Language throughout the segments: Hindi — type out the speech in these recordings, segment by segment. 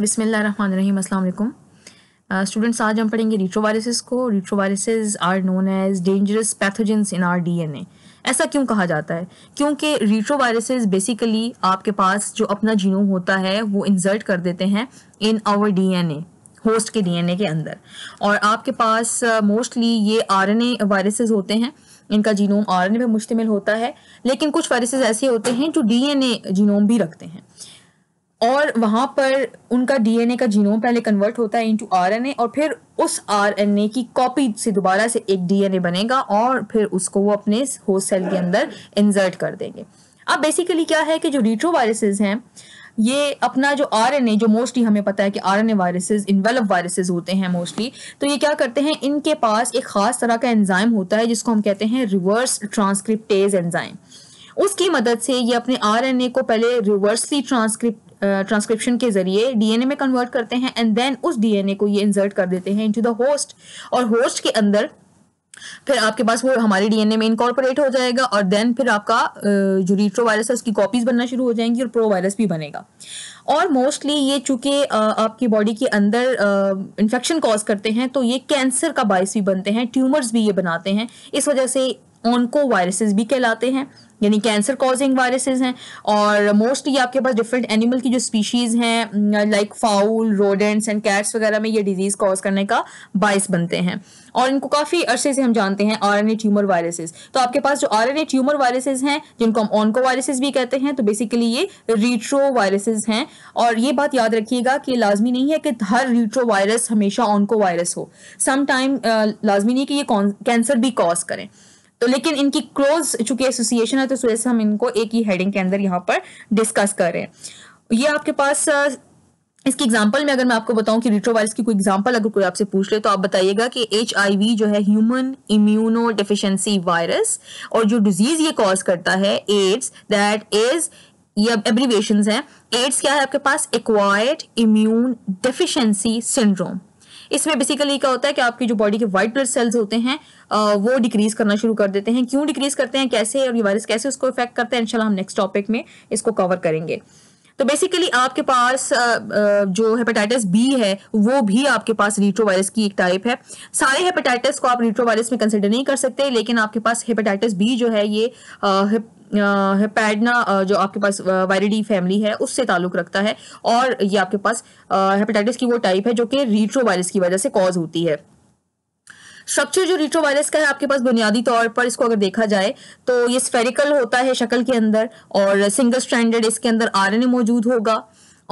बिसमीम अल्लाम स्टूडेंट्स आज हम पढ़ेंगे रिट्रोवायरसेस को retroviruses are known as dangerous pathogens in our DNA ऐसा क्यों कहा जाता है क्योंकि रिट्रोवायरसेस बेसिकली आपके पास जो अपना जीनोम होता है वो इंसर्ट कर देते हैं इन आवर डीएनए होस्ट के डीएनए के अंदर और आपके पास मोस्टली uh, ये ए वायरसेस होते हैं इनका जीनोम ए पे मुश्तमिल होता है लेकिन कुछ वायरसेज ऐसे होते हैं जो ए जीनोम भी रखते हैं और वहाँ पर उनका डीएनए का जीनोम पहले कन्वर्ट होता है इनटू आरएनए और फिर उस आरएनए की कॉपी से दोबारा से एक डीएनए बनेगा और फिर उसको वो अपने होस्ट सेल के अंदर इंसर्ट कर देंगे अब बेसिकली क्या है कि जो रिट्रो वायरसेज हैं ये अपना जो आरएनए जो मोस्टली हमें पता है कि आरएनए वायरसेस इन्वेल्व वायरसेस होते हैं मोस्टली तो ये क्या करते हैं इनके पास एक खास तरह का एंजाइम होता है जिसको हम कहते हैं रिवर्स ट्रांसक्रिप्टेज एंजाइम उसकी मदद से ये अपने आरएनए को पहले रिवर्सली ट्रांसक्रिप्ट ट्रांसक्रिप्शन के जरिए डीएनए में कन्वर्ट करते हैं एंड देन उस डीएनए को ये इंसर्ट कर देते हैं इनटू द होस्ट और होस्ट के अंदर फिर आपके पास वो हमारे डीएनए में इनकॉर्पोरेट हो जाएगा और देन फिर आपका जो रिट्रो वायरस है उसकी कॉपीज बनना शुरू हो जाएंगी और प्रो वायरस भी बनेगा और मोस्टली ये चूंकि आपकी बॉडी के अंदर इन्फेक्शन कॉज करते हैं तो ये कैंसर का बायस भी बनते हैं ट्यूमर्स भी ये बनाते हैं इस वजह से ऑनको वायरसेस भी कहलाते हैं यानी कैंसर कॉजिंग वायरसेस हैं और मोस्टली आपके पास डिफरेंट एनिमल की जो स्पीशीज़ हैं like fowl rodents and cats वगैरह में ये डिजीज़ कॉज करने का बायस बनते हैं और इनको काफ़ी अरसे से हम जानते हैं आर ट्यूमर वायरसेस तो आपके पास जो आर ट्यूमर वायरसेस हैं जिनको हम ऑनको वायरसेस भी कहते हैं तो बेसिकली ये रिट्रो वायरसेस हैं और ये बात याद रखिएगा कि लाजमी नहीं है कि हर रिट्रो वायरस हमेशा ऑनको वायरस हो समाइम लाजमी नहीं कि ये कैंसर भी कॉज करें तो लेकिन इनकी क्लोज चूंकि एसोसिएशन है तो सुबह से हम इनको एक ही हेडिंग के अंदर यहाँ पर डिस्कस कर रहे हैं ये आपके पास इसकी एग्जांपल में अगर मैं आपको बताऊं कि रिट्रोवायरस की कोई एग्जांपल अगर कोई आपसे पूछ ले तो आप बताइएगा कि एच जो है ह्यूमन इम्यूनो डिफिशेंसी वायरस और जो डिजीज ये कॉज करता है एड्स दैट इज ये एब्रीवेशन है एड्स क्या है आपके पास एक्वायर्ड इम्यून डिफिशेंसी सिंड्रोम इसमें बेसिकली क्या होता है कि आपकी जो बॉडी के व्हाइट ब्लड सेल्स होते हैं वो डिक्रीज करना शुरू कर देते हैं क्यों डिक्रीज करते हैं कैसे और ये वायरस कैसे उसको इफेक्ट करते हैं इनशाला हम नेक्स्ट टॉपिक में इसको कवर करेंगे तो बेसिकली आपके पास जो हेपेटाइटिस बी है वो भी आपके पास रिट्रोवायरस की एक टाइप है सारे हेपेटाइटिस को आप रिट्रोवायरस में कंसिडर नहीं कर सकते लेकिन आपके पास हेपेटाइटिस बी जो है ये हेपैडना जो आपके पास वायरिडी फैमिली है उससे ताल्लुक रखता है और ये आपके पास हेपेटाइटिस की वो टाइप है जो कि रिट्रोवायरस की वजह से कॉज होती है स्ट्रक्चर जो रिट्रोवायरस का है आपके पास बुनियादी तौर पर इसको अगर देखा जाए तो ये स्फेरिकल होता है शक्ल के अंदर और सिंगल स्टैंडर्ड इसके अंदर ए मौजूद होगा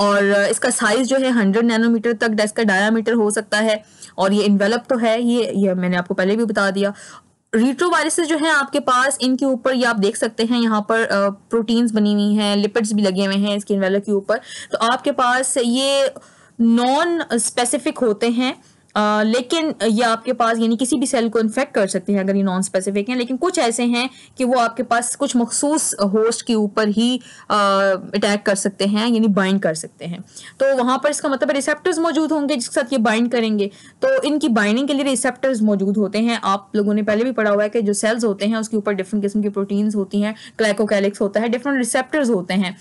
और इसका साइज जो है हंड्रेड नैनोमीटर तक का डायामीटर हो सकता है और ये इन्वेलप तो है ये ये मैंने आपको पहले भी बता दिया रिट्रोवायरसेस जो हैं आपके पास इनके ऊपर ये आप देख सकते हैं यहाँ पर प्रोटीन्स बनी हुई हैं लिपिड्स भी लगे हुए हैं इसके इन्वेलप के ऊपर तो आपके पास ये नॉन स्पेसिफिक होते हैं आ, लेकिन ये आपके पास यानी किसी भी सेल को इन्फेक्ट कर सकते हैं अगर ये नॉन स्पेसिफिक हैं लेकिन कुछ ऐसे हैं कि वो आपके पास कुछ मखसूस होस्ट के ऊपर ही अटैक कर सकते हैं यानी बाइंड कर सकते हैं तो वहाँ पर इसका मतलब रिसेप्टर्स मौजूद होंगे जिसके साथ ये बाइंड करेंगे तो इनकी बाइंडिंग के लिए रिसेप्टर्स मौजूद होते हैं आप लोगों ने पहले भी पढ़ा हुआ है कि जो सेल्स होते हैं उसके ऊपर डिफरेंट किस्म की प्रोटीन्स होती हैं क्लैकोकैलिक्स होता है डिफरेंट रिसेप्टर्स होते हैं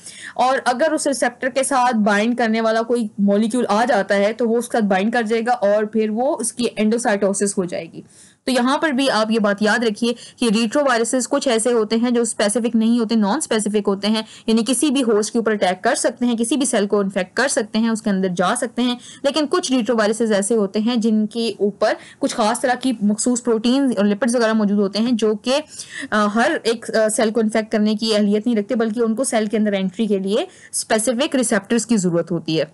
और अगर उस रिसेप्टर के साथ बाइंड करने वाला कोई मोलिक्यूल आ जाता है तो वो उसके साथ बाइंड कर जाएगा और फिर फिर वो उसकी एंडोसाइटोसिस हो जाएगी तो यहाँ पर भी आप ये बात याद रखिए कि रिट्रोवायरसेस कुछ ऐसे होते हैं जो स्पेसिफिक नहीं होते नॉन स्पेसिफिक होते हैं यानी किसी भी होस्ट के ऊपर अटैक कर सकते हैं किसी भी सेल को इन्फेक्ट कर सकते हैं उसके अंदर जा सकते हैं लेकिन कुछ रिट्रोवायरसेस ऐसे होते हैं जिनके ऊपर कुछ खास तरह की मखसूस प्रोटीन और लिपिड्स वगैरह मौजूद होते हैं जो कि हर एक सेल को इन्फेक्ट करने की अहलियत नहीं रखते बल्कि उनको सेल के अंदर एंट्री के लिए स्पेसिफिक रिसेप्टर्स की ज़रूरत होती है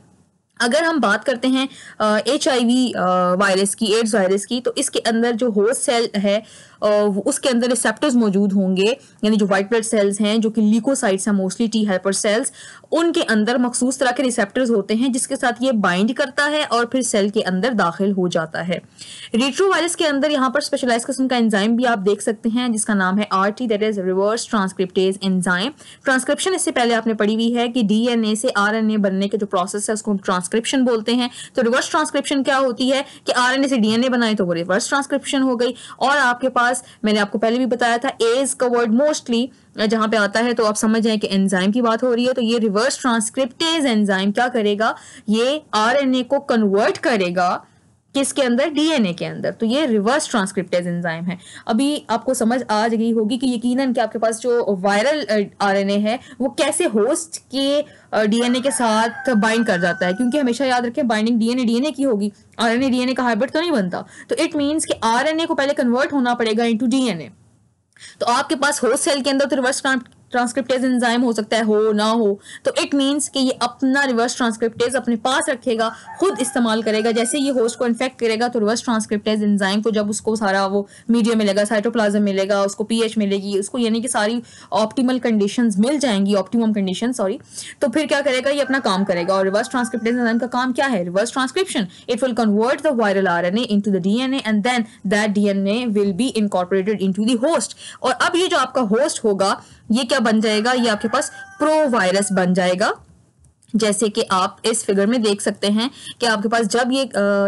अगर हम बात करते हैं एच आई वी वायरस की एड्स वायरस की तो इसके अंदर जो होस्ट सेल है उसके अंदर रिसेप्टर्स मौजूद होंगे यानी जो व्हाइट ब्लड सेल्स हैं जो कि लीकोसाइड्स हैं मोस्टली टी हेल्पर सेल्स उनके अंदर मखसूस तरह के रिसेप्टर्स होते हैं जिसके साथ ये बाइंड करता है और फिर सेल के अंदर दाखिल हो जाता है रिट्रोवायरस के अंदर यहाँ पर स्पेशलाइज किस्म का एंजाइम भी आप देख सकते हैं जिसका नाम है R T that is reverse transcriptase enzyme transcription इससे पहले आपने पढ़ी हुई है कि डी से आर बनने के जो प्रोसेस है उसको हम ट्रांसक्रिप्शन बोलते हैं तो रिवर्स ट्रांसक्रिप्शन क्या होती है कि आर से डी बनाए तो वो रिवर्स ट्रांसक्रिप्शन हो गई और आपके पास पास मैंने आपको पहले भी बताया था एज का वर्ड मोस्टली जहां पे आता है तो आप समझ जाए कि एंजाइम की बात हो रही है तो ये रिवर्स ट्रांसक्रिप्टेज एंजाइम क्या करेगा ये आरएनए को कन्वर्ट करेगा किसके अंदर डीएनए के अंदर तो ये रिवर्स ट्रांसक्रिप्टेज एंजाइम है अभी आपको समझ आ गई होगी कि यकीनन कि आपके पास जो वायरल आरएनए है वो कैसे होस्ट के डीएनए के साथ बाइंड कर जाता है क्योंकि हमेशा याद रखें बाइंडिंग डीएनए डीएनए की होगी आरएनए डीएनए का हाइब्रिड तो नहीं बनता तो इट मीन्स कि आरएनए को पहले कन्वर्ट होना पड़ेगा इंटू डीएनए तो आपके पास होस्ट सेल के अंदर तो रिवर्स ट्रांसक्रिप्टेज एंजाइम हो सकता है हो ना हो तो इट मीन्स कि ये अपना रिवर्स ट्रांसक्रिप्टेज अपने पास रखेगा खुद इस्तेमाल करेगा जैसे ये होस्ट को इन्फेक्ट करेगा तो रिवर्स ट्रांसक्रिप्टेज एंजाइम को जब उसको सारा वो मीडिया मिलेगा साइटोप्लाज्म मिलेगा उसको पीएच मिलेगी उसको यानी कि सारी ऑप्टीमल कंडीशन मिल जाएंगी ऑप्टिमम कंडीशन सॉरी तो फिर क्या करेगा ये अपना काम करेगा और रिवर्स ट्रांसक्रिप्टेज एंजाइम का काम क्या है reverse transcription it will convert the viral R N A into the D N A and then that D N A will be incorporated into the host और अब ये जो आपका होस्ट होगा ये क्या बन जाएगा ये आपके पास प्रो वायरस बन जाएगा जैसे कि आप इस फिगर में देख सकते हैं कि आपके पास जब ये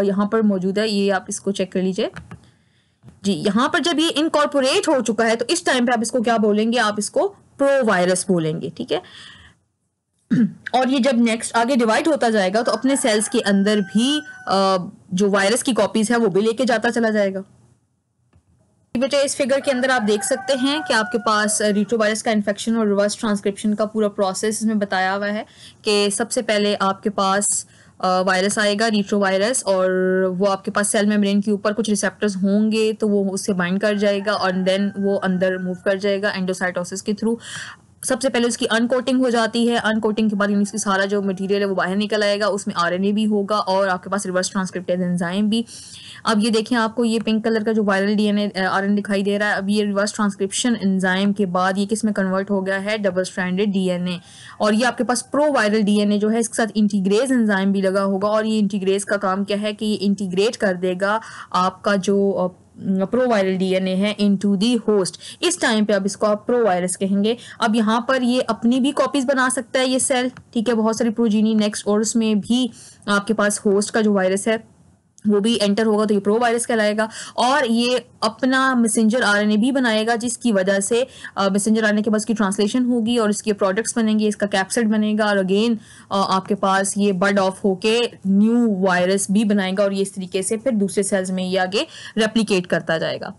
यहाँ पर मौजूद है ये आप इसको चेक कर लीजिए जी यहाँ पर जब ये इनकॉर्पोरेट हो चुका है तो इस टाइम पे आप इसको क्या बोलेंगे आप इसको प्रो वायरस बोलेंगे ठीक है और ये जब नेक्स्ट आगे डिवाइड होता जाएगा तो अपने सेल्स के अंदर भी जो वायरस की कॉपीज है वो भी लेके जाता चला जाएगा बेटा इस फिगर के अंदर आप देख सकते हैं कि आपके पास रिट्रोवायरस का इन्फेक्शन और रिवर्स ट्रांसक्रिप्शन का पूरा प्रोसेस इसमें बताया हुआ है कि सबसे पहले आपके पास वायरस आएगा रिट्रोवायरस और वो आपके पास सेल मेम्ब्रेन के ऊपर कुछ रिसेप्टर्स होंगे तो वो उससे बाइंड कर जाएगा और देन वो अंदर मूव कर जाएगा एंडोसाइटोसिस के थ्रू सबसे पहले उसकी अनकोटिंग हो जाती है अनकोटिंग के बाद यानी उसकी सारा जो मटेरियल है वो बाहर निकल आएगा उसमें आरएनए भी होगा और आपके पास रिवर्स ट्रांसक्रिप्टेज एंजाइम भी अब ये देखें आपको ये पिंक कलर का जो वायरल डीएनए आरएनए दिखाई दे रहा है अब ये रिवर्स ट्रांसक्रिप्शन एंजाइम के बाद ये किस में कन्वर्ट हो गया है डबल स्ट्रैंडेड डीएनए और ये आपके पास प्रो वायरल डीएनए जो है इसके साथ इंटीग्रेज एंजाइम भी लगा होगा और ये इंटीग्रेज का काम क्या है कि ये इंटीग्रेट कर देगा आपका जो प्रोवायरल डीएनए है इनटू दी होस्ट इस टाइम पे अब इसको आप प्रोवायरस कहेंगे अब यहाँ पर ये अपनी भी कॉपीज बना सकता है ये सेल ठीक है बहुत सारी प्रोजीनी नेक्स्ट और उसमें भी आपके पास होस्ट का जो वायरस है वो भी एंटर होगा तो ये प्रो वायरस कहलाएगा और ये अपना मैसेंजर ए भी बनाएगा जिसकी वजह से मैसेंजर आरएनए के पास की ट्रांसलेशन होगी और इसके प्रोडक्ट्स बनेंगे इसका कैप्सिड बनेगा और अगेन आपके पास ये बर्ड ऑफ होके न्यू वायरस भी बनाएगा और ये इस तरीके से फिर दूसरे सेल्स में ये आगे रेप्लीकेट करता जाएगा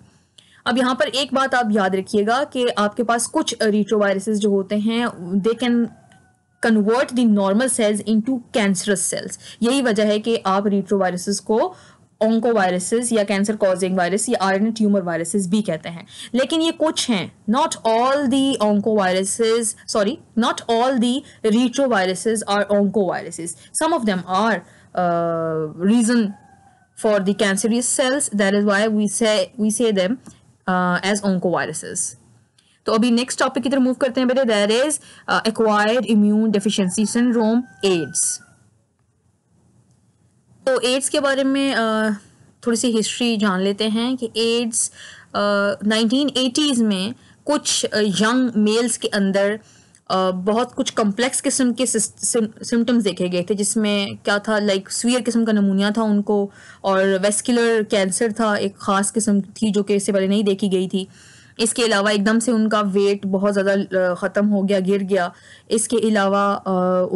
अब यहाँ पर एक बात आप याद रखिएगा कि आपके पास कुछ रिट्रोवायरसेस जो होते हैं they can convert the normal cells into cancerous cells यही वजह है कि आप रिट्रोवायरसेस को ओंको वायरसेस या कैंसर कॉजिंग वायरस या आर ट्यूमर वायरसेस भी कहते हैं लेकिन ये कुछ हैं not all the oncoviruses sorry not all the retro are oncoviruses some of them are reason for the cancerous cells that is why we say we say them as as तो अभी नेक्स्ट टॉपिक की तरफ मूव करते हैं बेटे there is acquired immune deficiency syndrome AIDS तो एड्स के बारे में uh, थोड़ी सी हिस्ट्री जान लेते हैं कि एड्स नाइनटीन uh, में कुछ यंग uh, मेल्स के अंदर Uh, बहुत कुछ कम्प्लेक्स किस्म के सिम्टम्स देखे गए थे जिसमें क्या था लाइक स्वीयर किस्म का नमूनिया था उनको और वेस्कुलर कैंसर था एक ख़ास किस्म थी जो कि इससे पहले नहीं देखी गई थी uh, इसके अलावा एकदम से उनका वेट बहुत ज़्यादा ख़त्म हो गया गिर गया इसके अलावा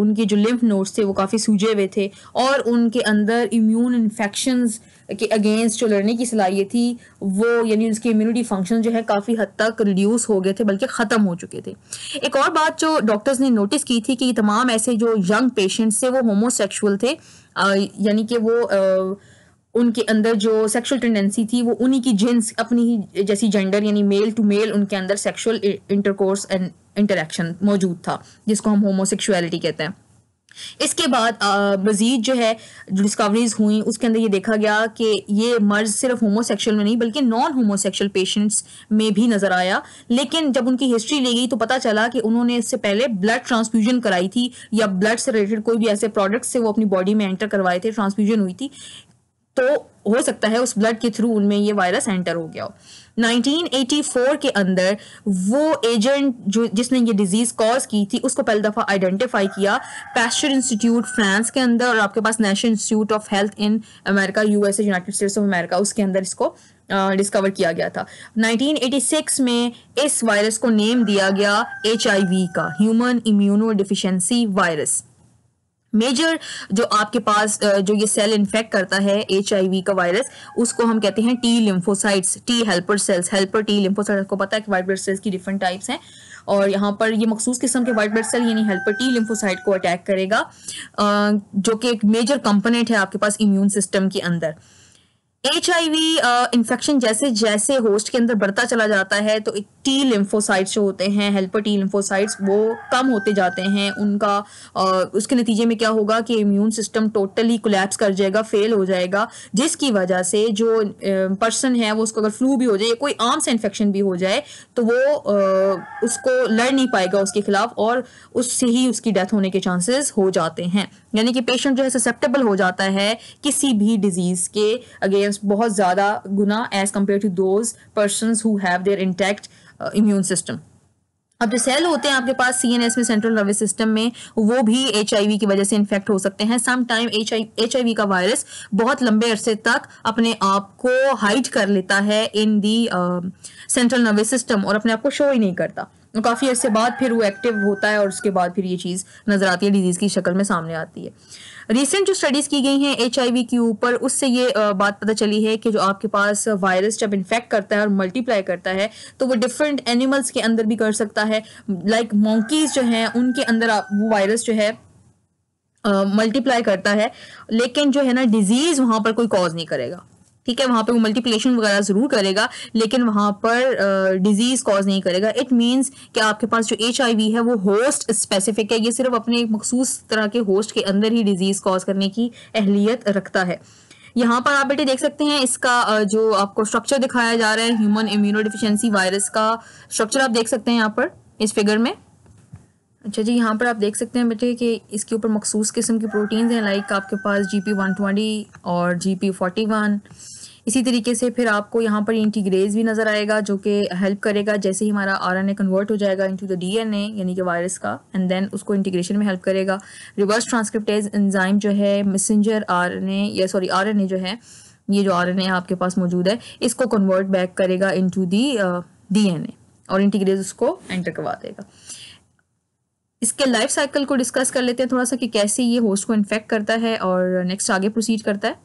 उनके जो लिम्फ नोट्स थे वो काफ़ी सूजे हुए थे और उनके अंदर इम्यून इन्फेक्शन के अगेंस्ट जो लड़ने की सलाहियत थी वो यानी उसकी इम्यूनिटी फंक्शन जो है काफ़ी हद तक रिड्यूस हो गए थे बल्कि ख़त्म हो चुके थे एक और बात जो डॉक्टर्स ने नोटिस की थी कि तमाम ऐसे जो यंग पेशेंट्स थे वो होमोसेक्शुअल थे यानी कि वो आ, उनके अंदर जो सेक्सुअल टेंडेंसी थी वो उन्हीं की जिन्स अपनी ही जैसी जेंडर यानी मेल टू मेल उनके अंदर सेक्सुअल इंटरकोर्स एंड इंटरेक्शन मौजूद था जिसको हम होमोसेक्सुअलिटी कहते हैं इसके बाद मजीद जो है जो डिस्कवरीज हुई उसके अंदर ये देखा गया कि ये मर्ज सिर्फ होमोसेक्सुअल में नहीं बल्कि नॉन होमोसेक्सुअल पेशेंट्स में भी नज़र आया लेकिन जब उनकी हिस्ट्री ली गई तो पता चला कि उन्होंने इससे पहले ब्लड ट्रांसफ्यूजन कराई थी या ब्लड से रिलेटेड कोई भी ऐसे प्रोडक्ट्स से वो अपनी बॉडी में एंटर करवाए थे ट्रांसफ्यूजन हुई थी तो हो सकता है उस ब्लड के थ्रू उनमें ये वायरस एंटर हो गया हो 1984 के अंदर वो एजेंट जो जिसने ये डिजीज़ कॉज की थी उसको पहली दफ़ा आइडेंटिफाई किया पैस्टर इंस्टीट्यूट फ्रांस के अंदर और आपके पास national institute of health in America USA United States of America उसके अंदर इसको डिस्कवर uh, किया गया था 1986 में इस वायरस को नेम दिया गया एच का human immunodeficiency virus major जो आपके पास जो ये सेल इन्फेक्ट करता है एच का वायरस उसको हम कहते हैं T lymphocytes T helper cells helper T lymphocyte आपको पता है कि वाइट ब्लड सेल्स की डिफरेंट टाइप्स हैं और यहाँ पर ये मखसूस किस्म के वाइट ब्लड सेल यानी हेल्पर टी लिम्फोसाइट को अटैक करेगा जो कि एक मेजर कंपोनेंट है आपके पास इम्यून सिस्टम के अंदर एच इन्फेक्शन जैसे जैसे होस्ट के अंदर बढ़ता चला जाता है तो टी लिम्फोसाइट्स जो होते हैं हेल्पर टी लिम्फोसाइट्स वो कम होते जाते हैं उनका uh, उसके नतीजे में क्या होगा कि इम्यून सिस्टम टोटली कोलेप्स कर जाएगा फेल हो जाएगा जिसकी वजह से जो पर्सन uh, है वो उसको अगर फ्लू भी हो जाए या कोई आम से इन्फेक्शन भी हो जाए तो वो uh, उसको लड़ नहीं पाएगा उसके खिलाफ और उससे ही उसकी डेथ होने के चांसेस हो जाते हैं यानी कि पेशेंट जो है ससेप्टेबल हो जाता है किसी भी डिजीज़ के अगेंस्ट एक्सपीरियंस बहुत ज़्यादा गुना as compared to those person who have their intact immune system अब जो सेल होते हैं आपके पास सी में सेंट्रल नर्वस सिस्टम में वो भी एच की वजह से इन्फेक्ट हो सकते हैं सम टाइम एच आई का वायरस बहुत लंबे अरसे तक अपने आप को हाइड कर लेता है in the central nervous system और अपने आप को शो ही नहीं करता काफ़ी अरसे बाद फिर वो एक्टिव होता है और उसके बाद फिर ये चीज़ नज़र आती है डिजीज़ की शक्ल में सामने आती है रिसेंट जो स्टडीज की गई हैं एच के ऊपर उससे ये बात पता चली है कि जो आपके पास वायरस जब इन्फेक्ट करता है और मल्टीप्लाई करता है तो वो डिफरेंट एनिमल्स के अंदर भी कर सकता है लाइक like मोंकीज जो हैं उनके अंदर वो वायरस जो है मल्टीप्लाई uh, करता है लेकिन जो है ना डिजीज वहां पर कोई कॉज नहीं करेगा ठीक है वहां पर वो मल्टीप्लेशन वगैरह जरूर करेगा लेकिन वहां पर डिजीज uh, कॉज नहीं करेगा इट मीन्स कि आपके पास जो एच है वो होस्ट स्पेसिफिक है ये सिर्फ अपने एक मखसूस तरह के होस्ट के अंदर ही डिजीज कॉज करने की अहलियत रखता है यहाँ पर आप बेटे देख सकते हैं इसका जो आपको स्ट्रक्चर दिखाया जा रहा है ह्यूमन इम्यूनो डिफिशेंसी वायरस का स्ट्रक्चर आप देख सकते हैं यहाँ पर इस फिगर में अच्छा जी यहाँ पर आप देख सकते हैं बेटे कि इसके ऊपर मखसूस किस्म की प्रोटीन्स हैं लाइक आपके पास जी पी वन ट्वेंटी और जी पी फोर्टी वन इसी तरीके से फिर आपको यहाँ पर इंटीग्रेज भी नज़र आएगा जो कि हेल्प करेगा जैसे ही हमारा आर कन्वर्ट हो जाएगा इनटू द डीएनए यानी कि वायरस का एंड देन उसको इंटीग्रेशन में हेल्प करेगा रिवर्स ट्रांसक्रिप्टेज एंजाइम जो है मैसेंजर आर या सॉरी आर जो है ये जो आर आपके पास मौजूद है इसको कन्वर्ट बैक करेगा इनटू दी डीएनए और इंटीग्रेज उसको एंटर करवा देगा इसके लाइफ साइकिल को डिस्कस कर लेते हैं थोड़ा सा कि कैसे ये होस्ट को इन्फेक्ट करता है और नेक्स्ट आगे प्रोसीड करता है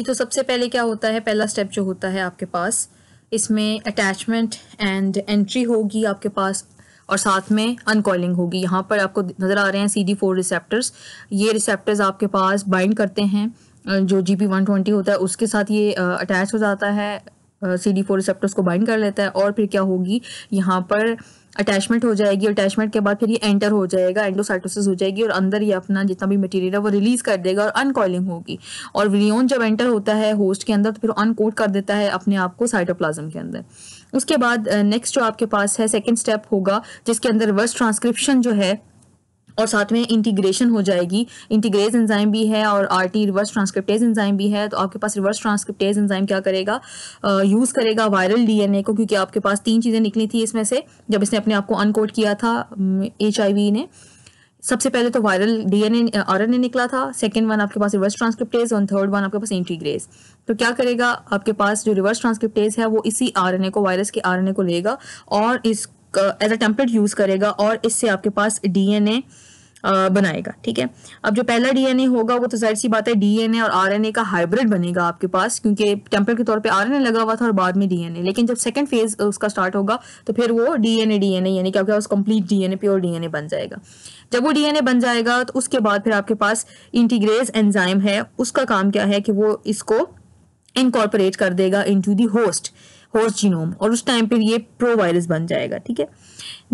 कि तो सबसे पहले क्या होता है पहला स्टेप जो होता है आपके पास इसमें अटैचमेंट एंड एंट्री होगी आपके पास और साथ में अनकॉइलिंग होगी यहाँ पर आपको नज़र आ रहे हैं सी डी फोर रिसेप्टर्स ये रिसेप्टर्स आपके पास बाइंड करते हैं जो जी पी वन ट्वेंटी होता है उसके साथ ये अटैच हो जाता है सी डी फोर रिसेप्टर्स को बाइंड कर लेता है और फिर क्या होगी यहाँ पर अटैचमेंट हो जाएगी अटैचमेंट के बाद फिर ये एंटर हो जाएगा एंडोसाइटोसिस हो जाएगी और अंदर ये अपना जितना भी मटेरियल है वो रिलीज कर देगा और अनकॉलिंग होगी और विलियोन जब एंटर होता है होस्ट के अंदर तो फिर अनकोट कर देता है अपने आप को साइटोप्लाज्म के अंदर उसके बाद नेक्स्ट uh, जो आपके पास है सेकेंड स्टेप होगा जिसके अंदर रिवर्स ट्रांसक्रिप्शन जो है और साथ में इंटीग्रेशन हो जाएगी इंटीग्रेज एंजाइम भी है और R T reverse transcriptase enzyme भी है तो आपके पास रिवर्स ट्रांसक्रिप्टेज एंजाइम क्या करेगा यूज़ करेगा वायरल डीएनए को क्योंकि आपके पास तीन चीज़ें निकली थी इसमें से जब इसने अपने आप को अनकोट किया था एच ने सबसे पहले तो वायरल डीएनए आरएनए निकला था सेकेंड वन आपके पास रिवर्स ट्रांसक्रिप्टेज और थर्ड वन आपके पास इंटीग्रेज तो क्या करेगा आपके पास जो रिवर्स ट्रांसक्रिप्टेज है वो इसी आरएनए को वायरस के आरएनए को लेगा और इस एज अ टेम्पलेट यूज करेगा और इससे आपके पास डीएनए uh, बनाएगा ठीक है अब जो पहला डीएनए होगा वो तो जाहिर सी बात है डीएनए और आरएनए का हाइब्रिड बनेगा आपके पास क्योंकि टेम्पलेट के तौर पे आरएनए लगा हुआ था और बाद में डीएनए लेकिन जब सेकंड फेज uh, उसका स्टार्ट होगा तो फिर वो डीएनए डीएनए यानी क्या कम्प्लीट पास कंप्लीट डीएनए प्योर डीएनए बन जाएगा जब वो डीएनए बन जाएगा तो उसके बाद फिर आपके पास इंटीग्रेज एनजाइम है उसका काम क्या है कि वो इसको इनकॉर्पोरेट कर देगा to the host host genome और उस टाइम पर ये प्रो वायरस बन जाएगा ठीक है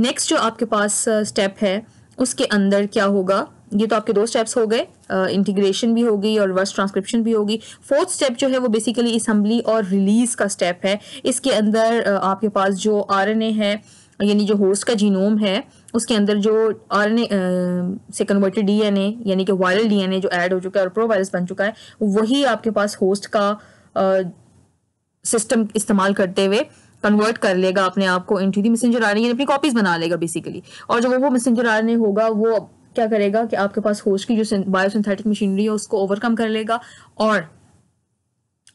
नेक्स्ट जो आपके पास स्टेप uh, है उसके अंदर क्या होगा ये तो आपके दो स्टेप्स हो गए इंटीग्रेशन uh, भी होगी और वर्स ट्रांसक्रिप्शन भी होगी फोर्थ स्टेप जो है वो बेसिकली असम्बली और रिलीज का स्टेप है इसके अंदर uh, आपके पास जो आरएनए है यानी जो होस्ट का जीनोम है उसके अंदर जो आर एन ए से कन्वर्टेड डीएनए यानी कि वायरल डीएनए जो ऐड हो चुका है और प्रो वायरस बन चुका है वही आपके पास होस्ट का uh, सिस्टम इस्तेमाल करते हुए कन्वर्ट कर लेगा अपने आप को इंटू दी मैसेंजर आर यानी अपनी कॉपीज बना लेगा बेसिकली और जो वो मैसेंजर आर होगा वो क्या करेगा कि आपके पास होस्ट की जो बायोसिंथेटिक मशीनरी है उसको ओवरकम कर लेगा और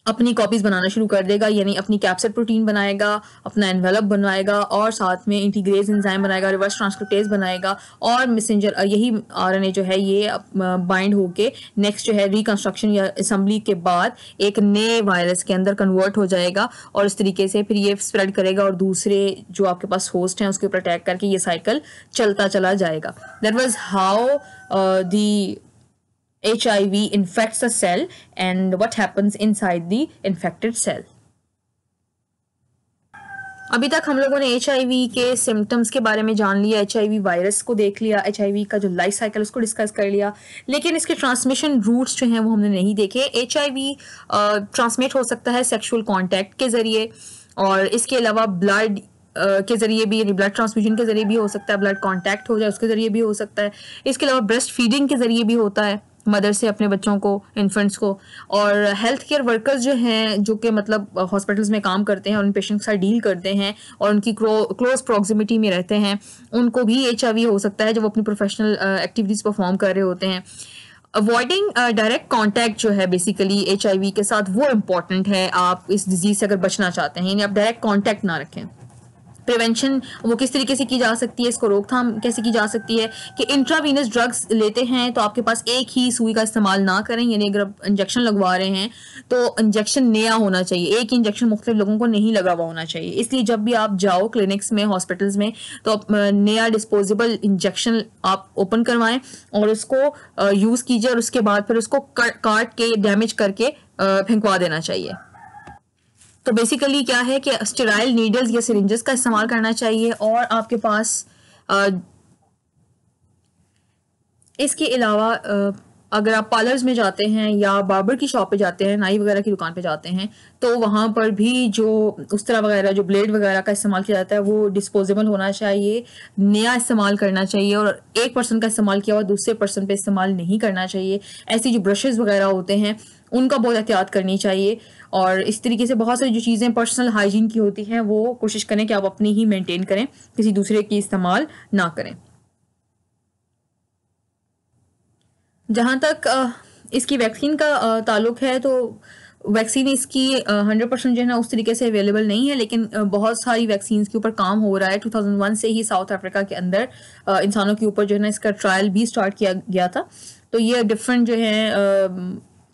अपनी कॉपीज बनाना शुरू कर देगा यानी अपनी कैप्सर प्रोटीन बनाएगा अपना एनवेलप बनवाएगा और साथ में इंटीग्रेज इंजाइम बनाएगा रिवर्स ट्रांसक्रिप्टेज बनाएगा और मैसेंजर यही आर जो है ये बाइंड होके नेक्स्ट जो है रिकन्स्ट्रक्शन या असम्बली के बाद एक नए वायरस के अंदर कन्वर्ट हो जाएगा और इस तरीके से फिर ये स्प्रेड करेगा और दूसरे जो आपके पास होस्ट हैं उसके ऊपर अटैक करके ये साइकिल चलता चला जाएगा that was how the HIV infects a cell and what happens inside the infected cell. अभी तक हम लोगों ने एच के सिम्टम्स के बारे में जान लिया एच वायरस को देख लिया एच का जो लाइफ साइकिल उसको डिस्कस कर लिया लेकिन इसके ट्रांसमिशन रूट्स जो हैं वो हमने नहीं देखे एच ट्रांसमिट हो सकता है सेक्सुअल कॉन्टैक्ट के ज़रिए और इसके अलावा ब्लड के ज़रिए भी यानी ब्लड ट्रांसमिशन के ज़रिए भी हो सकता है ब्लड कॉन्टैक्ट हो जाए उसके ज़रिए भी हो सकता है इसके अलावा ब्रेस्ट फीडिंग के ज़रिए भी होता है मदर से अपने बच्चों को इन्फेंट्स को और हेल्थ केयर वर्कर्स जो हैं जो कि मतलब हॉस्पिटल्स में काम करते हैं उन पेशेंट्स के साथ डील करते हैं और उनकी क्लोज प्रॉक्सिमिटी में रहते हैं उनको भी एच हो सकता है जब वो अपनी प्रोफेशनल एक्टिविटीज़ परफॉर्म कर रहे होते हैं अवॉइडिंग डायरेक्ट कॉन्टैक्ट जो है बेसिकली एच के साथ वो इम्पॉर्टेंट है आप इस डिजीज़ से अगर बचना चाहते हैं यानी आप डायरेक्ट कॉन्टैक्ट ना रखें प्रिवेंशन वो किस तरीके से की जा सकती है इसको रोकथाम कैसे की जा सकती है कि इंट्रावीनस ड्रग्स लेते हैं तो आपके पास एक ही सुई का इस्तेमाल ना करें यानी अगर आप इंजेक्शन लगवा रहे हैं तो इंजेक्शन नया होना चाहिए एक ही इंजेक्शन मुख्तलिफ लोगों को नहीं लगा हुआ होना चाहिए इसलिए जब भी आप जाओ क्लिनिक्स में हॉस्पिटल्स में तो आप नया डिस्पोजेबल इंजेक्शन आप ओपन करवाएं और उसको यूज़ कीजिए और उसके बाद फिर उसको काट के डैमेज करके फेंकवा देना चाहिए तो बेसिकली क्या है कि स्टेराइल नीडल्स या सिरिंजेस का इस्तेमाल करना चाहिए और आपके पास आ, इसके अलावा अगर आप पार्लर्स में जाते हैं या बाबर की शॉप पे जाते हैं नाई वगैरह की दुकान पे जाते हैं तो वहाँ पर भी जो उस तरह वगैरह जो ब्लेड वगैरह का इस्तेमाल किया जाता है वो डिस्पोजेबल होना चाहिए नया इस्तेमाल करना चाहिए और एक पर्सन का इस्तेमाल किया हुआ दूसरे पर्सन पे इस्तेमाल नहीं करना चाहिए ऐसे जो ब्रशेज़ वगैरह होते हैं उनका बहुत एहतियात करनी चाहिए और इस तरीके से बहुत सारी जो चीज़ें पर्सनल हाइजीन की होती हैं वो कोशिश करें कि आप अपनी ही मेंटेन करें किसी दूसरे की इस्तेमाल ना करें जहाँ तक इसकी वैक्सीन का ताल्लुक है तो वैक्सीन इसकी हंड्रेड परसेंट जो है ना उस तरीके से अवेलेबल नहीं है लेकिन बहुत सारी वैक्सीन के ऊपर काम हो रहा है 2001 से ही साउथ अफ्रीका के अंदर इंसानों के ऊपर जो है ना इसका ट्रायल भी स्टार्ट किया गया था तो ये डिफरेंट जो है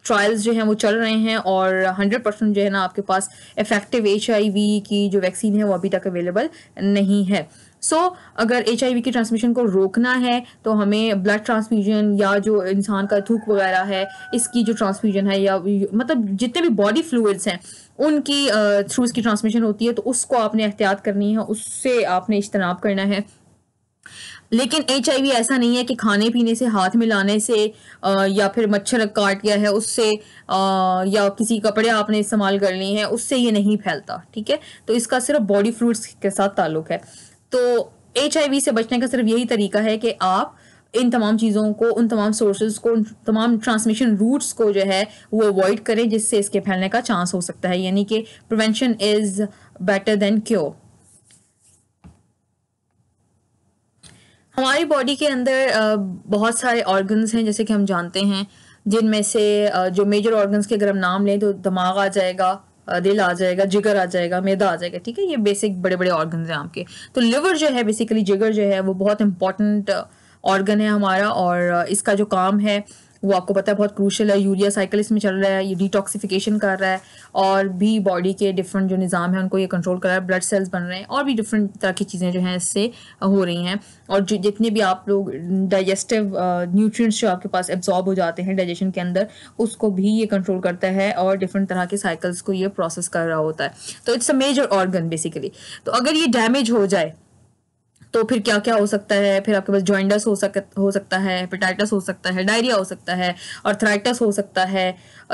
ट्रायल्स जो हैं वो चल रहे हैं और हंड्रेड परसेंट जो है ना आपके पास इफेक्टिव एच की जो वैक्सीन है वो अभी तक अवेलेबल नहीं है सो so, अगर एच की ट्रांसमिशन को रोकना है तो हमें ब्लड ट्रांसफ्यूजन या जो इंसान का थूक वगैरह है इसकी जो ट्रांसफ्यूजन है या मतलब जितने भी बॉडी फ्लूड्स हैं उनकी थ्रू इसकी ट्रांसमिशन होती है तो उसको आपने एहतियात करनी है उससे आपने इज्तनाब करना है लेकिन एच ऐसा नहीं है कि खाने पीने से हाथ मिलाने से आ, या फिर मच्छर काट गया है उससे आ, या किसी कपड़े आपने इस्तेमाल कर लिए हैं उससे ये नहीं फैलता ठीक है तो इसका सिर्फ बॉडी फ्रूट्स के साथ ताल्लुक है तो एच से बचने का सिर्फ यही तरीका है कि आप इन तमाम चीज़ों को उन तमाम सोर्सेज को उन तमाम ट्रांसमिशन रूट्स को जो है वो अवॉइड करें जिससे इसके फैलने का चांस हो सकता है यानी कि prevention is better than cure हमारी बॉडी के अंदर बहुत सारे ऑर्गन्स हैं जैसे कि हम जानते हैं जिनमें से जो मेजर ऑर्गन्स के अगर हम नाम लें तो दिमाग आ जाएगा दिल आ जाएगा जिगर आ जाएगा मैदा आ जाएगा ठीक है ये बेसिक बड़े बड़े ऑर्गन हैं आपके तो लिवर जो है बेसिकली जिगर जो है वो बहुत इंपॉर्टेंट ऑर्गन है हमारा और इसका जो काम है वो आपको पता है बहुत क्रूशल है यूरिया साइकिल इसमें चल रहा है ये डिटॉक्सिफिकेशन कर रहा है और भी बॉडी के डिफरेंट जो निज़ाम है उनको ये कंट्रोल कर रहा है ब्लड सेल्स बन रहे हैं और भी डिफरेंट तरह की चीज़ें जो हैं इससे हो रही हैं और जो जितने भी आप लोग डाइजेस्टिव न्यूट्रिएंट्स जो आपके पास एब्जॉर्ब हो जाते हैं डाइजेशन के अंदर उसको भी ये कंट्रोल करता है और डिफरेंट तरह के साइकिल्स को ये प्रोसेस कर रहा होता है तो it's a major organ basically तो अगर ये डैमेज हो जाए तो फिर क्या क्या हो सकता है फिर आपके पास ज्वाइंडस हो सक हो सकता है पेटाइटस हो सकता है डायरिया हो सकता है और हो सकता है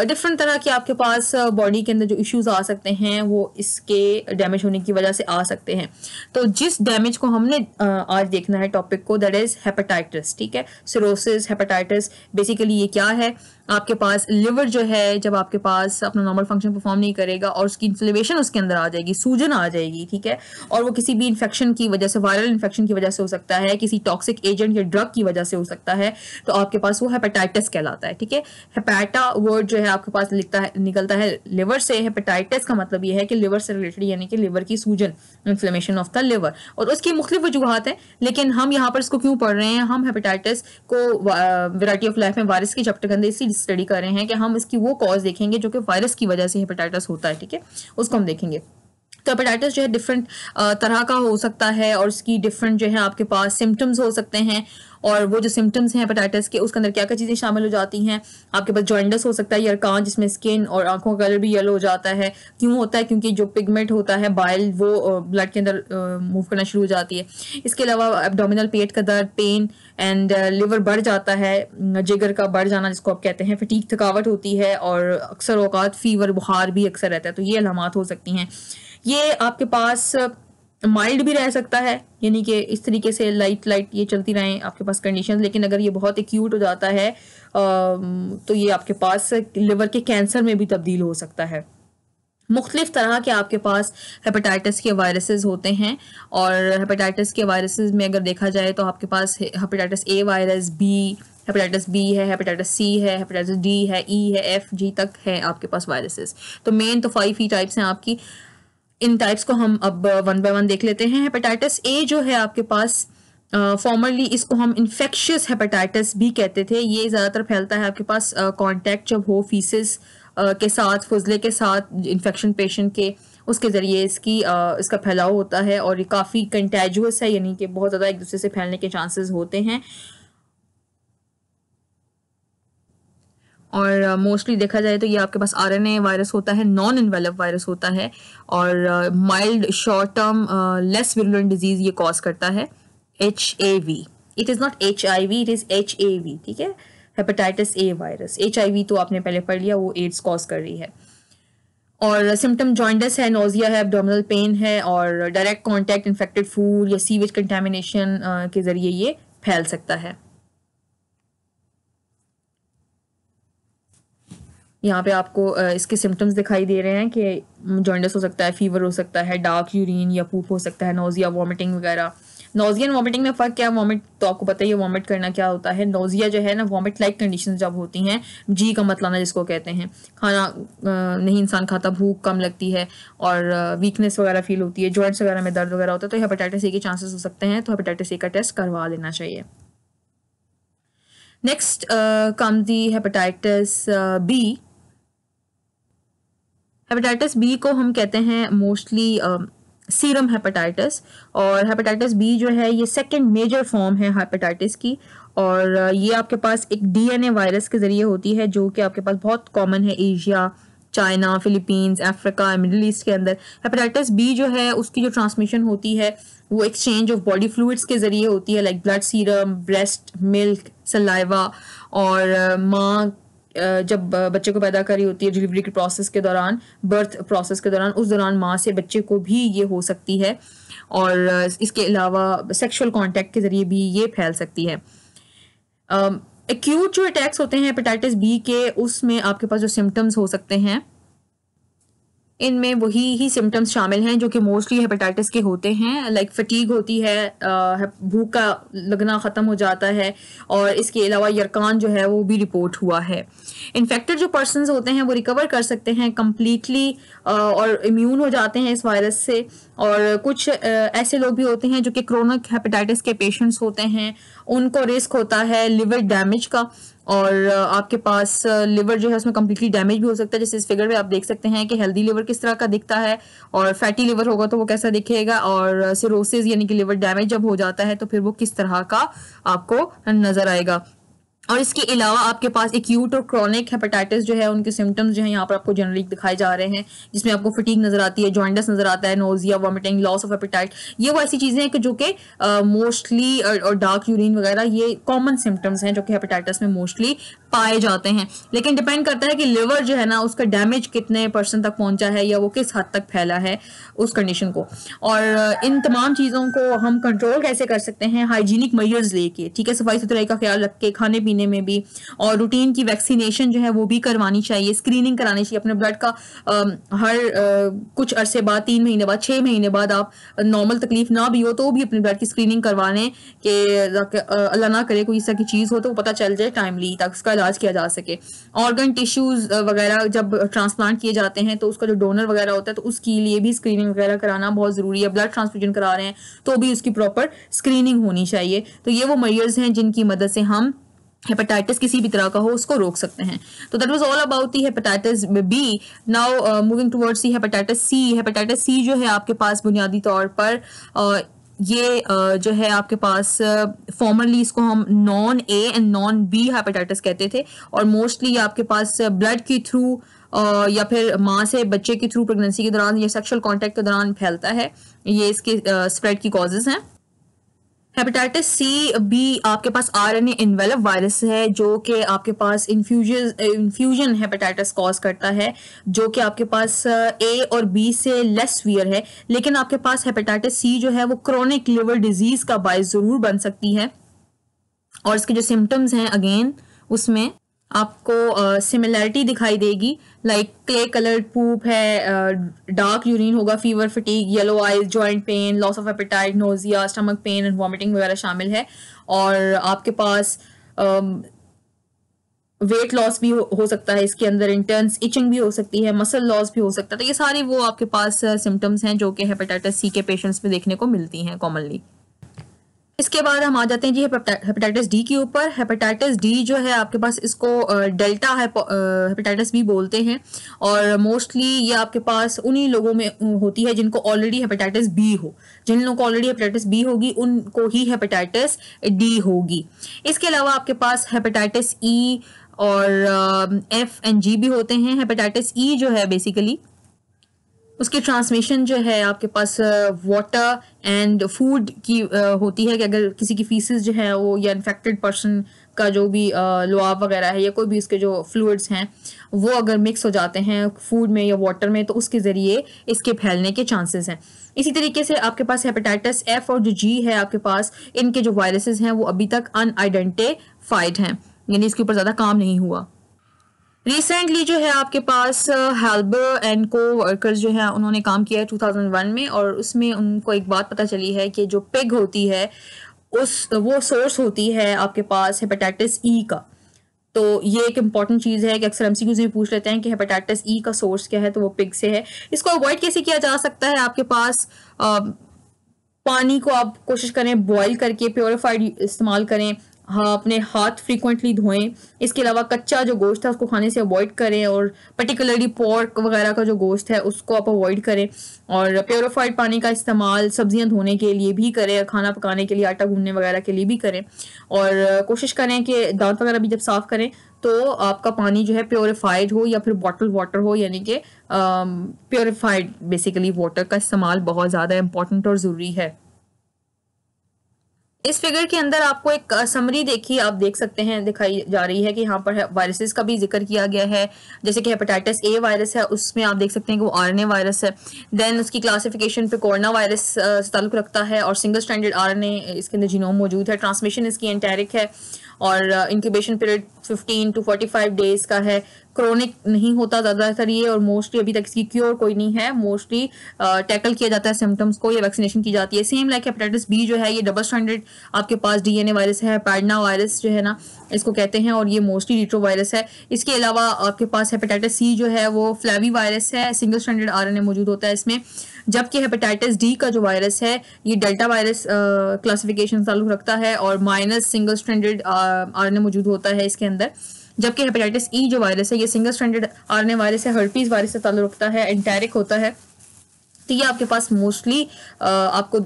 डिफरेंट तरह के आपके पास बॉडी के अंदर जो इश्यूज आ सकते हैं वो इसके डैमेज होने की वजह से आ सकते हैं तो जिस डैमेज को हमने आज देखना है टॉपिक को दैट इज हेपेटाइटिस ठीक है सिरोसिस हेपेटाइटिस बेसिकली ये क्या है आपके पास लिवर जो है जब आपके पास अपना नॉर्मल फंक्शन परफॉर्म नहीं करेगा और उसकी इन्फ्लेमेशन उसके अंदर आ जाएगी सूजन आ जाएगी ठीक है और वो किसी भी इन्फेक्शन की वजह से वायरल इन्फेक्शन की वजह से हो सकता है किसी टॉक्सिक एजेंट या ड्रग की वजह से हो सकता है तो आपके पास वो हेपेटाइटिस कहलाता है ठीक है हेपेटा वर्ड जो है आपके पास लिखता है निकलता है लिवर से हेपेटाइटिस का मतलब ये है कि लिवर से रिलेटेड यानी कि लिवर की सूजन इन्फ्लेमेशन ऑफ द लिवर और उसकी मुख्तु वजूहत हैं लेकिन हम यहाँ पर इसको क्यों पढ़ रहे हैं हम हेपेटाइटिस को वेराइटी ऑफ लाइफ में वायरस के चैप्टर के अंदर इसी स्टडी कर रहे हैं कि हम इसकी वो कॉज देखेंगे जो कि वायरस की वजह से हेपेटाइटिस होता है ठीक है उसको हम देखेंगे तो हेपेटाइटिस जो है डिफरेंट तरह का हो सकता है और उसकी डिफरेंट जो है आपके पास सिम्टम्स हो सकते हैं और वो जो सिम्टम्स हैं हेपेटाइटिस के उसके अंदर क्या क्या चीज़ें शामिल हो जाती हैं आपके पास जॉइंडस हो सकता है यरकान जिसमें स्किन और आंखों का कलर भी येलो हो जाता है क्यों होता है क्योंकि जो पिगमेंट होता है बाइल वो ब्लड के अंदर मूव करना शुरू हो जाती है इसके अलावा एबडोमिनल पेट का दर्द पेन एंड लिवर बढ़ जाता है जिगर का बढ़ जाना जिसको आप कहते हैं फटीक थकावट होती है और अक्सर अवकात फीवर बुखार भी अक्सर रहता है तो ये अलामत हो सकती हैं ये आपके पास माइल्ड भी रह सकता है यानी कि इस तरीके से लाइट लाइट ये चलती रहें आपके पास कंडीशन लेकिन अगर ये बहुत एक्यूट हो जाता है तो ये आपके पास लिवर के कैंसर में भी तब्दील हो सकता है मुख्तलिफ तरह के आपके पास हेपेटाइटिस के वायरसेस होते हैं और हेपेटाइटिस के वायरसेस में अगर देखा जाए तो आपके पास hepatitis A virus B hepatitis B है हेपेटाइटिस सी है हेपेटाइटिस डी है ई e है एफ जी तक है आपके पास वायरसेस तो मेन तो फाइव ही टाइप्स हैं आपकी इन टाइप्स को हम अब वन बाय वन देख लेते हैं हेपेटाइटिस ए जो है आपके पास फॉर्मरली uh, इसको हम इन्फेक्शियस हेपेटाइटिस भी कहते थे ये ज़्यादातर फैलता है आपके पास कॉन्टैक्ट uh, जब हो फीसिस uh, के साथ फजले के साथ इन्फेक्शन पेशेंट के उसके ज़रिए इसकी uh, इसका फैलाव होता है और ये काफ़ी कंटेजुअस है यानी कि बहुत ज़्यादा एक दूसरे से फैलने के चांसेस होते हैं और मोस्टली uh, देखा जाए तो ये आपके पास आर वायरस होता है नॉन इन्वेलप वायरस होता है और mild short term less virulent disease ये कॉज करता है H A V it is not H I V it is H A V ठीक है hepatitis A virus H I V तो आपने पहले पढ़ लिया वो एड्स कॉज कर रही है और सिम्टम uh, जॉइंटस है नोजिया है एबडोमिनल पेन है और डायरेक्ट कॉन्टैक्ट इन्फेक्टेड फूड या सीवेज कंटेमिनेशन uh, के ज़रिए ये फैल सकता है यहाँ पे आपको इसके सिम्टम्स दिखाई दे रहे हैं कि जॉन्डस हो सकता है फीवर हो सकता है डार्क यूरिन या पूप हो सकता है नोजिया वॉमिटिंग वगैरह नोजिया एंड वॉमिटिंग में फ़र्क क्या है वॉमिट तो आपको पता ही है वॉमिट करना क्या होता है नोजिया जो है ना वॉमिट लाइक कंडीशन जब होती हैं जी का मतलाना जिसको कहते हैं खाना नहीं इंसान खाता भूख कम लगती है और वीकनेस वगैरह फील होती है जॉइंट्स वगैरह में दर्द वगैरह होता है तो हेपेटाइटिस ए के चांसेस हो सकते हैं तो हेपेटाइटिस ए का टेस्ट करवा लेना चाहिए next come the hepatitis B hepatitis B को हम कहते हैं मोस्टली सीरम हेपेटाइटिस और हेपेटाइटिस बी जो है ये सेकेंड मेजर फॉर्म है हेपेटाइटिस की और uh, ये आपके पास एक डीएनए वायरस के ज़रिए होती है जो कि आपके पास बहुत कॉमन है Asia China Philippines Africa middle east के अंदर हेपेटाइटिस बी जो है उसकी जो ट्रांसमिशन होती है वो एक्सचेंज ऑफ बॉडी फ्लूड्स के ज़रिए होती है like blood serum breast milk saliva और uh, माँ जब बच्चे को पैदा करी होती है डिलीवरी के प्रोसेस के दौरान बर्थ प्रोसेस के दौरान उस दौरान माँ से बच्चे को भी ये हो सकती है और इसके अलावा सेक्सुअल कांटेक्ट के ज़रिए भी ये फैल सकती है एक्यूट जो अटैक्स होते हैं हेपेटाइटिस बी के उसमें आपके पास जो सिम्टम्स हो सकते हैं इनमें वही ही सिम्टम्स शामिल हैं जो कि मोस्टली हेपेटाइटिस के होते हैं लाइक like फटीग होती है भूख का लगना ख़त्म हो जाता है और इसके अलावा यरकान जो है वो भी रिपोर्ट हुआ है इन्फेक्टेड जो पर्सनस होते हैं वो रिकवर कर सकते हैं कम्प्लीटली और इम्यून हो जाते हैं इस वायरस से और कुछ ऐसे लोग भी होते हैं जो कि क्रोनिक हेपेटाइटिस के पेशेंट्स होते हैं उनको रिस्क होता है लिवर डैमेज का और आपके पास लिवर जो है उसमें कम्प्लीटली डैमेज भी हो सकता है जैसे इस फिगर में आप देख सकते हैं कि हेल्दी लिवर किस तरह का दिखता है और फैटी लिवर होगा तो वो कैसा दिखेगा और सिरोसिस यानी कि लिवर डैमेज जब हो जाता है तो फिर वो किस तरह का आपको नजर आएगा और इसके अलावा आपके पास एक्यूट और क्रॉनिक हेपेटाइटिस जो है उनके सिम्टम्स जो है यहाँ पर आपको जनरली दिखाए जा रहे हैं जिसमें आपको फटीक नजर आती है जॉइंडस नजर आता है nausea vomiting loss of appetite ये वो ऐसी चीज़ें हैं कि जो कि मोस्टली और डार्क यूरिन वगैरह ये कॉमन सिम्टम्स हैं जो कि हेपेटाइटिस में मोस्टली पाए जाते हैं लेकिन डिपेंड करता है कि लिवर जो है ना उसका डैमेज कितने परसेंट तक पहुंचा है या वो किस हद तक फैला है उस कंडीशन को और इन तमाम चीज़ों को हम कंट्रोल कैसे कर सकते हैं हाइजीनिक मेजर्स लेके ठीक है सफाई सुथराई का ख्याल रख के खाने पीने महीने में भी और रूटीन की वैक्सीनेशन जो है वो भी करवानी चाहिए स्क्रीनिंग करानी चाहिए अपने ब्लड का आ, हर आ, कुछ अरसे बाद तीन महीने बाद छः महीने बाद आप नॉर्मल तकलीफ ना भी हो तो भी अपने ब्लड की स्क्रीनिंग करवा लें कि अल्लाह ना करे कोई इस तरह की चीज़ हो तो पता चल जाए टाइमली तक उसका इलाज किया जा सके ऑर्गन टिश्यूज़ वगैरह जब ट्रांसप्लांट किए जाते हैं तो उसका जो डोनर वगैरह होता है तो उसके लिए भी स्क्रीनिंग वगैरह कराना बहुत ज़रूरी है ब्लड ट्रांसफ्यूजन करा रहे हैं तो भी उसकी प्रॉपर स्क्रीनिंग होनी चाहिए तो ये वो मरीज हैं जिनकी मदद से हम हेपेटाइटिस किसी भी तरह का हो उसको रोक सकते हैं तो that was all about the hepatitis B now moving towards the hepatitis C hepatitis C जो है आपके पास बुनियादी तौर पर uh, ये uh, जो है आपके पास फॉर्मली uh, इसको हम non A and non B hepatitis कहते थे और मोस्टली आपके पास ब्लड के थ्रू uh, या फिर माँ से बच्चे के थ्रू प्रेगनेंसी के दौरान या सेक्सुअल कांटेक्ट के दौरान फैलता है ये इसके स्प्रेड uh, की कॉजेज हैं हेपेटाइटिस सी बी आपके पास आर एन एनवेलप वायरस है जो कि आपके पास इन्फ्यूज इन्फ्यूजन हेपेटाइटिस कॉज करता है जो कि आपके पास ए और बी से लेस वियर है लेकिन आपके पास हेपेटाइटिस सी जो है वो क्रोनिक लिवर डिजीज का बायस जरूर बन सकती है और इसके जो सिम्टम्स हैं अगेन उसमें आपको सिमिलैरिटी uh, दिखाई देगी लाइक क्ले कलर्ड पूप है डार्क यूरिन होगा fever fatigue yellow eyes joint pain loss of appetite nausea stomach pain and vomiting वगैरह शामिल है और आपके पास वेट लॉस भी हो, हो सकता है इसके अंदर इंटर्नस इचिंग भी हो सकती है मसल लॉस भी हो सकता है तो ये सारी वो आपके पास सिम्टम्स हैं जो कि हेपेटाइटिस सी के पेशेंट्स में देखने को मिलती हैं कॉमनली इसके बाद हम आ जाते हैं जी हेपेटाइटिस डी के ऊपर हेपेटाइटिस डी जो है आपके पास इसको डेल्टा हेपेटाइटिस भी बोलते हैं और मोस्टली ये आपके पास उन्हीं लोगों में होती है जिनको ऑलरेडी हेपेटाइटिस बी हो जिन लोगों को ऑलरेडी हेपेटाइटिस बी होगी उनको ही हेपेटाइटिस डी होगी इसके अलावा आपके पास हेपेटाइटिस ई e और एफ एंड जी भी होते हैं हेपेटाइटिस ई e जो है बेसिकली उसके ट्रांसमिशन जो है आपके पास वाटर एंड फूड की uh, होती है कि अगर किसी की फीसिस जो है वो या इन्फेक्टेड पर्सन का जो भी लुआब वगैरह है या कोई भी उसके जो फ्लूड्स हैं वो अगर मिक्स हो जाते हैं फूड में या वाटर में तो उसके ज़रिए इसके फैलने के चांसेस हैं इसी तरीके से आपके पास हेपेटाइटिस एफ और जो जी है आपके पास इनके जो वायरसेस हैं वो अभी तक अनआइडेंटिफाइड हैं यानी इसके ऊपर ज़्यादा काम नहीं हुआ रिसेंटली जो है आपके पास हेल्बर एंड को वर्कर्स जो है उन्होंने काम किया है 2001 में और उसमें उनको एक बात पता चली है कि जो पिग होती है उस वो सोर्स होती है आपके पास हेपेटाइटिस ई e का तो ये एक इंपॉर्टेंट चीज़ है कि अक्सर एम में पूछ लेते हैं कि हेपेटाइटिस ई e का सोर्स क्या है तो वो पिग से है इसको अवॉइड कैसे किया जा सकता है आपके पास आ, पानी को आप कोशिश करें बॉयल करके प्योरीफाइड इस्तेमाल करें हाँ अपने हाथ फ्रीक्वेंटली धोएं इसके अलावा कच्चा जो गोश्त है उसको खाने से अवॉइड करें और पर्टिकुलरली पोर्क वगैरह का जो गोश्त है उसको आप अवॉइड करें और प्योरीफाइड पानी का इस्तेमाल सब्जियां धोने के लिए भी करें खाना पकाने के लिए आटा गूंदने वगैरह के लिए भी करें और कोशिश करें कि दांत वगैरह भी जब साफ़ करें तो आपका पानी जो है प्योरीफाइड हो या फिर बॉटल वाटर हो यानी कि प्योरीफाइड बेसिकली वाटर का इस्तेमाल बहुत ज़्यादा इंपॉर्टेंट और ज़रूरी है इस फिगर के अंदर आपको एक समरी देखिए आप देख सकते हैं दिखाई जा रही है कि यहाँ पर वायरसेस का भी जिक्र किया गया है जैसे कि हेपेटाइटिस ए वायरस है उसमें आप देख सकते हैं कि वो आरएनए वायरस है देन उसकी क्लासिफिकेशन पे कोरोना वायरस से ताल्लुक रखता है और सिंगल स्टैंडर्ड आरएनए इसके अंदर जीनोम मौजूद है ट्रांसमिशन इसकी एंटेरिक है और incubation period fifteen to five days का है क्रोनिक नहीं होता ज़्यादातर ये और मोस्टली अभी तक इसकी क्योर कोई नहीं है मोस्टली टैकल किया जाता है सिम्टम्स को या वैक्सीनेशन की जाती है सेम लाइक हेपेटाइटिस बी जो है ये डबल स्टैंडर्ड आपके पास डीएनए वायरस है पैडना वायरस जो है ना इसको कहते हैं और ये मोस्टली रिट्रो वायरस है इसके अलावा आपके पास हेपेटाइटिस सी जो है वो फ्लैवी वायरस है सिंगल स्टैंडर्ड आर मौजूद होता है इसमें जबकि हेपेटाइटिस डी का जो वायरस है ये डेल्टा वायरस क्लासिफिकेशन ताल्लुक रखता है और माइनस सिंगल स्टैंडर्ड आर मौजूद होता है इसके अंदर जबकि हेपेटाइटिस ई e जो वायरस है ये सिंगल स्टैंडर्ड आर वायरस है हर्पीज वायरस से ताल्लुक रखता है एंटेरिक होता है तो ये आपके पास मोस्टली आपको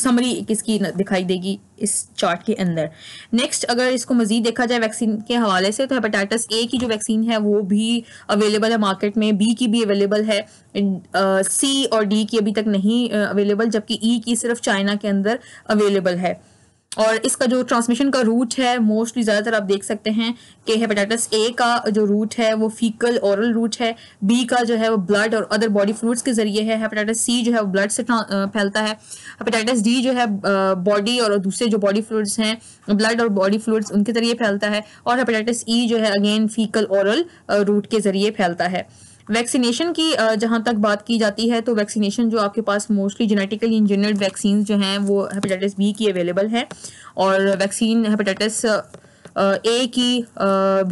समरी किसकी दिखाई देगी इस चार्ट के अंदर नेक्स्ट अगर इसको मजीद देखा जाए वैक्सीन के हवाले से तो हेपेटाइटिस ए की जो वैक्सीन है वो भी अवेलेबल है मार्केट में बी की भी अवेलेबल है सी और डी की अभी तक नहीं अवेलेबल जबकि ई e की सिर्फ चाइना के अंदर अवेलेबल है और इसका जो ट्रांसमिशन का रूट है मोस्टली ज़्यादातर आप देख सकते हैं कि हेपेटाइटिस ए का जो रूट है वो फीकल औरल रूट है बी का जो है वो ब्लड और अदर बॉडी फ्लूड्स के जरिए है हेपेटाइटिस सी जो है वो ब्लड से फैलता है हेपेटाइटिस डी जो है बॉडी और दूसरे जो बॉडी फ्लूड्स हैं ब्लड और बॉडी फ्लूड्स उनके जरिए फैलता है और हेपेटाइटिस ई e जो है अगेन फीकल औरल रूट के जरिए फैलता है वैक्सीनेशन की जहाँ तक बात की जाती है तो वैक्सीनेशन जो आपके पास मोस्टली जेनेटिकली इंजीनियर्ड वैक्सीन जो हैं वो हेपेटाइटिस बी की अवेलेबल है और वैक्सीन हेपेटाइटिस ए की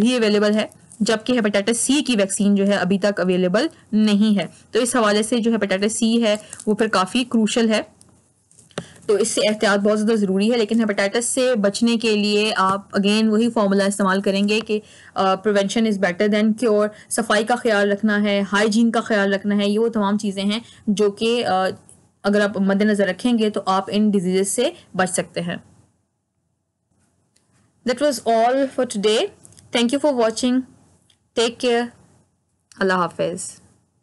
भी अवेलेबल है जबकि हेपेटाइटिस सी की वैक्सीन जो है अभी तक अवेलेबल नहीं है तो इस हवाले से जो हेपेटाइटिस सी है वो फिर काफ़ी क्रूशल है तो इससे एहतियात बहुत ज़्यादा ज़रूरी है लेकिन हेपेटाइटिस से बचने के लिए आप अगेन वही फार्मूला इस्तेमाल करेंगे कि prevention is better than cure सफाई का ख्याल रखना है हाइजीन का ख्याल रखना है ये वो तमाम चीज़ें हैं जो कि अगर आप मद्देनज़र रखेंगे तो आप इन डिजीज़ से बच सकते हैं that was all for today thank you for watching take care अल्लाह हाफिज़